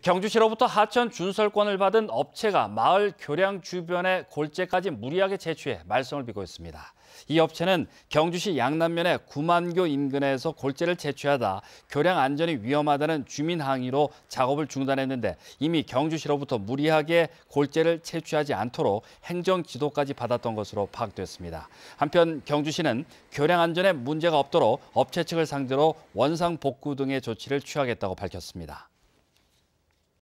경주시로부터 하천 준설권을 받은 업체가 마을 교량 주변에 골재까지 무리하게 채취해 말썽을 비고 있습니다. 이 업체는 경주시 양남면의 구만교 인근에서 골재를 채취하다 교량 안전이 위험하다는 주민 항의로 작업을 중단했는데 이미 경주시로부터 무리하게 골재를 채취하지 않도록 행정 지도까지 받았던 것으로 파악됐습니다. 한편 경주시는 교량 안전에 문제가 없도록 업체 측을 상대로 원상 복구 등의 조치를 취하겠다고 밝혔습니다.